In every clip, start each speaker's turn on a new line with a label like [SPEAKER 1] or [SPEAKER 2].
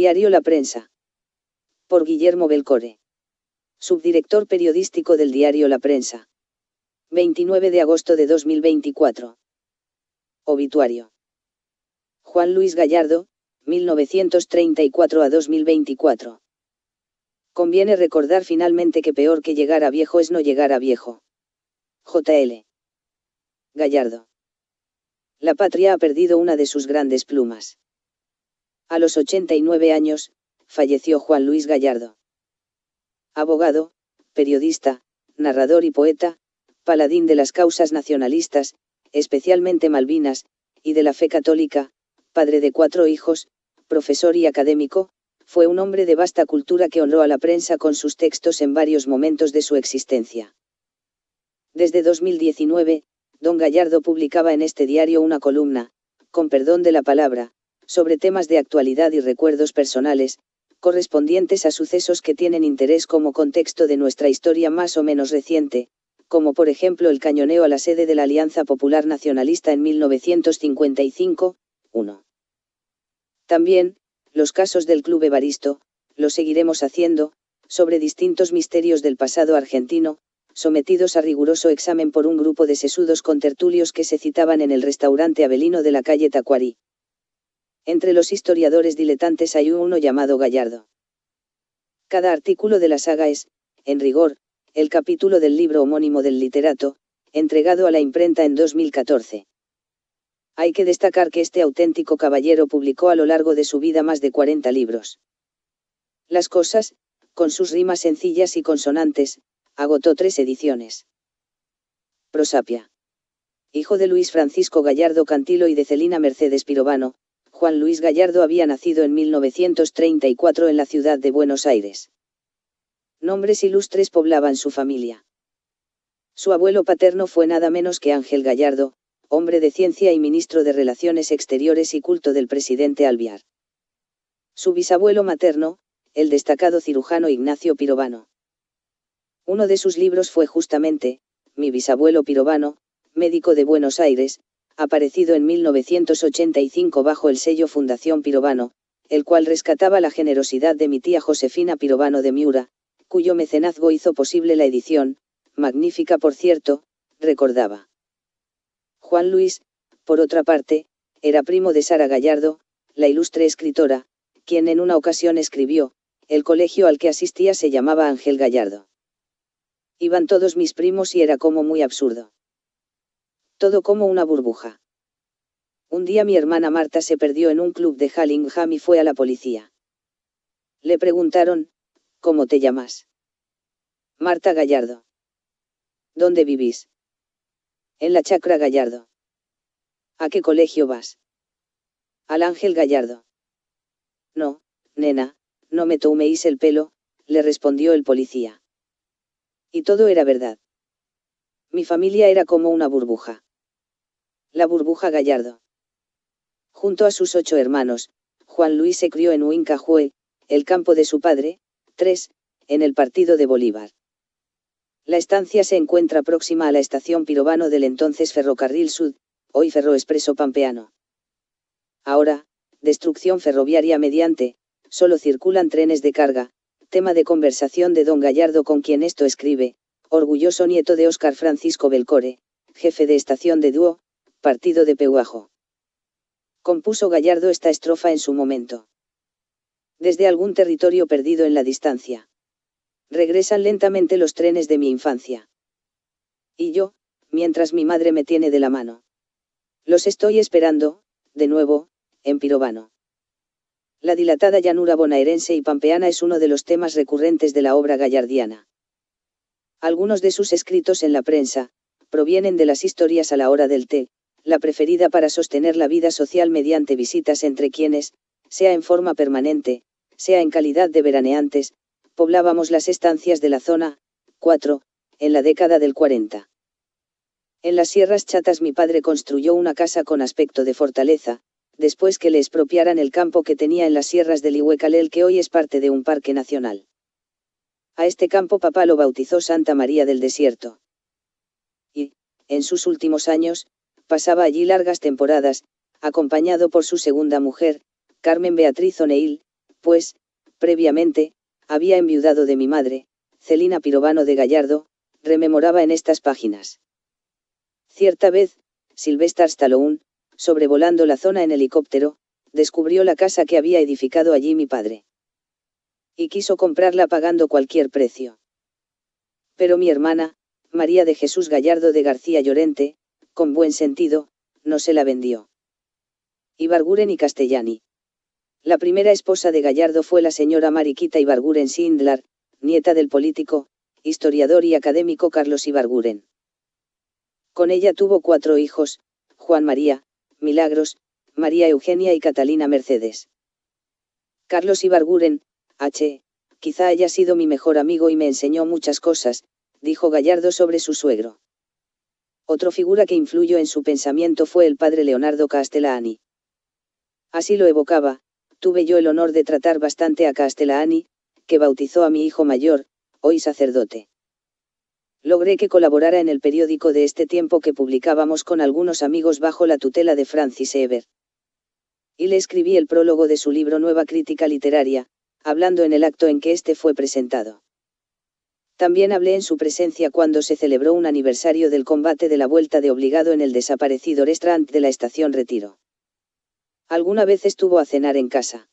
[SPEAKER 1] Diario La Prensa. Por Guillermo Belcore. Subdirector periodístico del diario La Prensa. 29 de agosto de 2024. Obituario. Juan Luis Gallardo, 1934 a 2024. Conviene recordar finalmente que peor que llegar a viejo es no llegar a viejo. JL. Gallardo. La patria ha perdido una de sus grandes plumas. A los 89 años, falleció Juan Luis Gallardo. Abogado, periodista, narrador y poeta, paladín de las causas nacionalistas, especialmente Malvinas, y de la fe católica, padre de cuatro hijos, profesor y académico, fue un hombre de vasta cultura que honró a la prensa con sus textos en varios momentos de su existencia. Desde 2019, don Gallardo publicaba en este diario una columna, con perdón de la palabra, sobre temas de actualidad y recuerdos personales, correspondientes a sucesos que tienen interés como contexto de nuestra historia más o menos reciente, como por ejemplo el cañoneo a la sede de la Alianza Popular Nacionalista en 1955, 1. También, los casos del Club Evaristo, lo seguiremos haciendo, sobre distintos misterios del pasado argentino, sometidos a riguroso examen por un grupo de sesudos con tertulios que se citaban en el restaurante Avelino de la calle Tacuari. Entre los historiadores diletantes hay uno llamado Gallardo. Cada artículo de la saga es, en rigor, el capítulo del libro homónimo del literato, entregado a la imprenta en 2014. Hay que destacar que este auténtico caballero publicó a lo largo de su vida más de 40 libros. Las cosas, con sus rimas sencillas y consonantes, agotó tres ediciones. Prosapia. Hijo de Luis Francisco Gallardo Cantilo y de Celina Mercedes Pirovano, Juan Luis Gallardo había nacido en 1934 en la ciudad de Buenos Aires. Nombres ilustres poblaban su familia. Su abuelo paterno fue nada menos que Ángel Gallardo, hombre de ciencia y ministro de Relaciones Exteriores y culto del presidente Alviar. Su bisabuelo materno, el destacado cirujano Ignacio Pirovano. Uno de sus libros fue justamente, Mi bisabuelo Pirovano, médico de Buenos Aires, aparecido en 1985 bajo el sello Fundación Pirovano, el cual rescataba la generosidad de mi tía Josefina Pirovano de Miura, cuyo mecenazgo hizo posible la edición, magnífica por cierto, recordaba. Juan Luis, por otra parte, era primo de Sara Gallardo, la ilustre escritora, quien en una ocasión escribió, el colegio al que asistía se llamaba Ángel Gallardo. Iban todos mis primos y era como muy absurdo todo como una burbuja. Un día mi hermana Marta se perdió en un club de Hallingham y fue a la policía. Le preguntaron, ¿cómo te llamas? Marta Gallardo. ¿Dónde vivís? En la Chacra Gallardo. ¿A qué colegio vas? Al Ángel Gallardo. No, nena, no me toméis el pelo, le respondió el policía. Y todo era verdad. Mi familia era como una burbuja la burbuja Gallardo. Junto a sus ocho hermanos, Juan Luis se crió en Huincajue, el campo de su padre, tres, en el partido de Bolívar. La estancia se encuentra próxima a la estación Pirobano del entonces Ferrocarril Sud, hoy Ferroexpreso Pampeano. Ahora, destrucción ferroviaria mediante, solo circulan trenes de carga, tema de conversación de don Gallardo con quien esto escribe, orgulloso nieto de Óscar Francisco Belcore, jefe de estación de Dúo, partido de peguajo Compuso Gallardo esta estrofa en su momento. Desde algún territorio perdido en la distancia. Regresan lentamente los trenes de mi infancia. Y yo, mientras mi madre me tiene de la mano. Los estoy esperando, de nuevo, en Pirovano. La dilatada llanura bonaerense y pampeana es uno de los temas recurrentes de la obra gallardiana. Algunos de sus escritos en la prensa, provienen de las historias a la hora del té, la preferida para sostener la vida social mediante visitas entre quienes, sea en forma permanente, sea en calidad de veraneantes, poblábamos las estancias de la zona, 4, en la década del 40. En las sierras chatas mi padre construyó una casa con aspecto de fortaleza, después que le expropiaran el campo que tenía en las sierras del Ihuecalel que hoy es parte de un parque nacional. A este campo papá lo bautizó Santa María del Desierto. Y, en sus últimos años, Pasaba allí largas temporadas, acompañado por su segunda mujer, Carmen Beatriz O'Neill, pues, previamente, había enviudado de mi madre, Celina Pirovano de Gallardo, rememoraba en estas páginas. Cierta vez, Sylvester Stallone, sobrevolando la zona en helicóptero, descubrió la casa que había edificado allí mi padre. Y quiso comprarla pagando cualquier precio. Pero mi hermana, María de Jesús Gallardo de García Llorente, con buen sentido, no se la vendió. Ibarguren y Castellani. La primera esposa de Gallardo fue la señora Mariquita Ibarguren Sindlar, nieta del político, historiador y académico Carlos Ibarguren. Con ella tuvo cuatro hijos, Juan María, Milagros, María Eugenia y Catalina Mercedes. Carlos Ibarguren, H., quizá haya sido mi mejor amigo y me enseñó muchas cosas, dijo Gallardo sobre su suegro. Otro figura que influyó en su pensamiento fue el padre Leonardo Castellani. Así lo evocaba, tuve yo el honor de tratar bastante a Castellani, que bautizó a mi hijo mayor, hoy sacerdote. Logré que colaborara en el periódico de este tiempo que publicábamos con algunos amigos bajo la tutela de Francis Eber. Y le escribí el prólogo de su libro Nueva Crítica Literaria, hablando en el acto en que este fue presentado. También hablé en su presencia cuando se celebró un aniversario del combate de la vuelta de obligado en el desaparecido restaurant de la estación Retiro. Alguna vez estuvo a cenar en casa.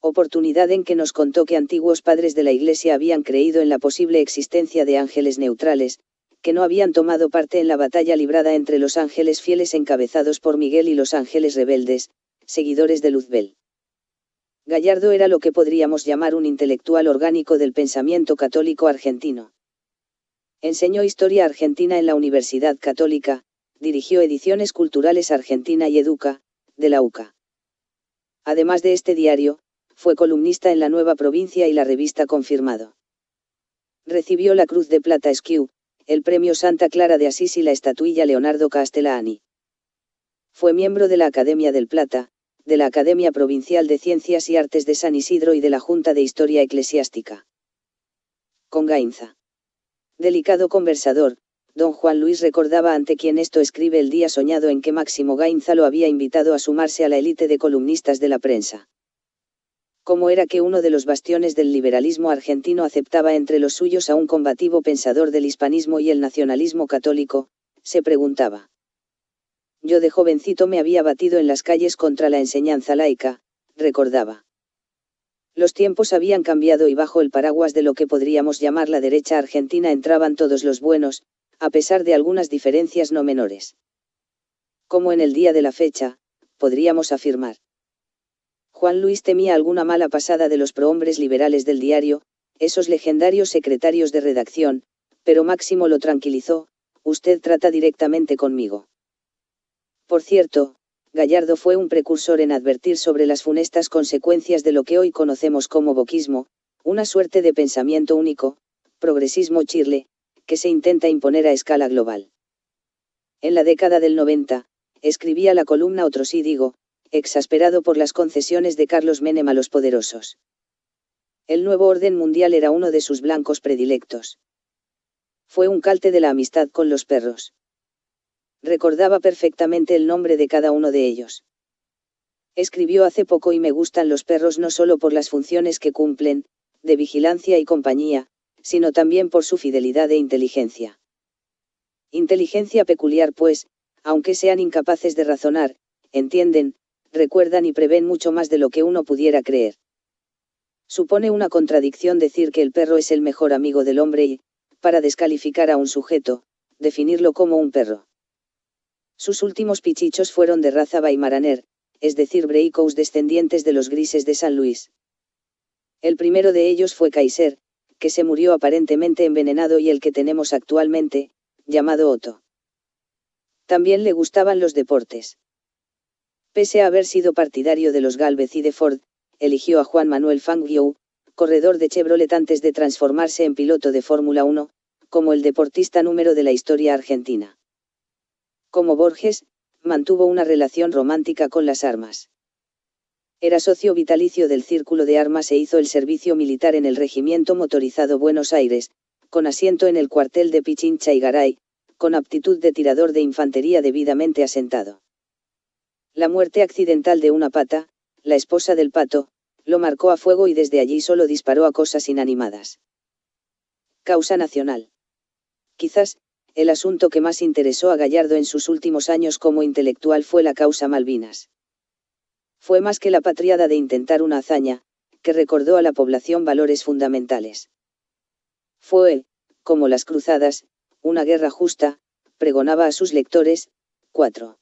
[SPEAKER 1] Oportunidad en que nos contó que antiguos padres de la Iglesia habían creído en la posible existencia de ángeles neutrales, que no habían tomado parte en la batalla librada entre los ángeles fieles encabezados por Miguel y los ángeles rebeldes, seguidores de Luzbel. Gallardo era lo que podríamos llamar un intelectual orgánico del pensamiento católico argentino. Enseñó historia argentina en la Universidad Católica, dirigió ediciones culturales Argentina y Educa, de la UCA. Además de este diario, fue columnista en la Nueva Provincia y la revista Confirmado. Recibió la Cruz de Plata Esquiu, el Premio Santa Clara de Asís y la estatuilla Leonardo Castellani. Fue miembro de la Academia del Plata, de la Academia Provincial de Ciencias y Artes de San Isidro y de la Junta de Historia Eclesiástica. Con Gainza. Delicado conversador, don Juan Luis recordaba ante quien esto escribe el día soñado en que Máximo Gainza lo había invitado a sumarse a la élite de columnistas de la prensa. Cómo era que uno de los bastiones del liberalismo argentino aceptaba entre los suyos a un combativo pensador del hispanismo y el nacionalismo católico, se preguntaba. Yo de jovencito me había batido en las calles contra la enseñanza laica, recordaba. Los tiempos habían cambiado y bajo el paraguas de lo que podríamos llamar la derecha argentina entraban todos los buenos, a pesar de algunas diferencias no menores. Como en el día de la fecha, podríamos afirmar. Juan Luis temía alguna mala pasada de los prohombres liberales del diario, esos legendarios secretarios de redacción, pero Máximo lo tranquilizó, usted trata directamente conmigo. Por cierto, Gallardo fue un precursor en advertir sobre las funestas consecuencias de lo que hoy conocemos como boquismo, una suerte de pensamiento único, progresismo chirle, que se intenta imponer a escala global. En la década del 90, escribía la columna Otro sí digo, exasperado por las concesiones de Carlos Menem a los poderosos. El nuevo orden mundial era uno de sus blancos predilectos. Fue un calte de la amistad con los perros recordaba perfectamente el nombre de cada uno de ellos. Escribió hace poco y me gustan los perros no solo por las funciones que cumplen, de vigilancia y compañía, sino también por su fidelidad e inteligencia. Inteligencia peculiar pues, aunque sean incapaces de razonar, entienden, recuerdan y prevén mucho más de lo que uno pudiera creer. Supone una contradicción decir que el perro es el mejor amigo del hombre y, para descalificar a un sujeto, definirlo como un perro. Sus últimos pichichos fueron de raza Baimaraner, es decir, Breikous descendientes de los grises de San Luis. El primero de ellos fue Kaiser, que se murió aparentemente envenenado y el que tenemos actualmente, llamado Otto. También le gustaban los deportes. Pese a haber sido partidario de los Galvez y de Ford, eligió a Juan Manuel Fangio, corredor de Chevrolet antes de transformarse en piloto de Fórmula 1, como el deportista número de la historia argentina como Borges, mantuvo una relación romántica con las armas. Era socio vitalicio del Círculo de Armas e hizo el servicio militar en el Regimiento Motorizado Buenos Aires, con asiento en el cuartel de Pichincha y Garay, con aptitud de tirador de infantería debidamente asentado. La muerte accidental de una pata, la esposa del pato, lo marcó a fuego y desde allí solo disparó a cosas inanimadas. Causa nacional. Quizás, el asunto que más interesó a Gallardo en sus últimos años como intelectual fue la causa Malvinas. Fue más que la patriada de intentar una hazaña, que recordó a la población valores fundamentales. Fue como las cruzadas, una guerra justa, pregonaba a sus lectores, 4.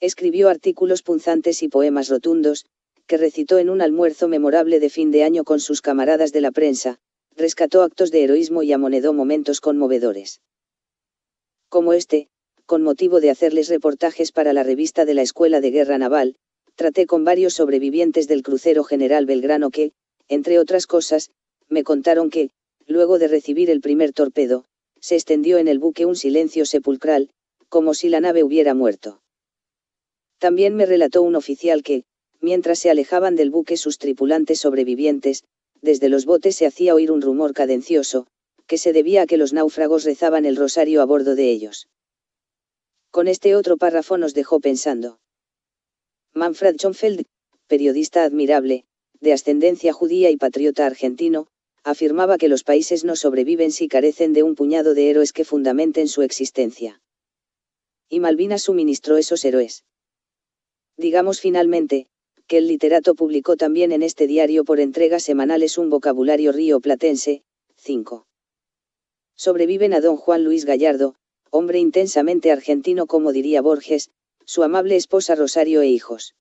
[SPEAKER 1] Escribió artículos punzantes y poemas rotundos, que recitó en un almuerzo memorable de fin de año con sus camaradas de la prensa, rescató actos de heroísmo y amonedó momentos conmovedores como este, con motivo de hacerles reportajes para la revista de la Escuela de Guerra Naval, traté con varios sobrevivientes del crucero General Belgrano que, entre otras cosas, me contaron que, luego de recibir el primer torpedo, se extendió en el buque un silencio sepulcral, como si la nave hubiera muerto. También me relató un oficial que, mientras se alejaban del buque sus tripulantes sobrevivientes, desde los botes se hacía oír un rumor cadencioso, que se debía a que los náufragos rezaban el rosario a bordo de ellos. Con este otro párrafo nos dejó pensando. Manfred Schoenfeld, periodista admirable, de ascendencia judía y patriota argentino, afirmaba que los países no sobreviven si carecen de un puñado de héroes que fundamenten su existencia. Y Malvinas suministró esos héroes. Digamos finalmente, que el literato publicó también en este diario por entregas semanales un vocabulario río platense, 5 sobreviven a don Juan Luis Gallardo, hombre intensamente argentino como diría Borges, su amable esposa Rosario e hijos.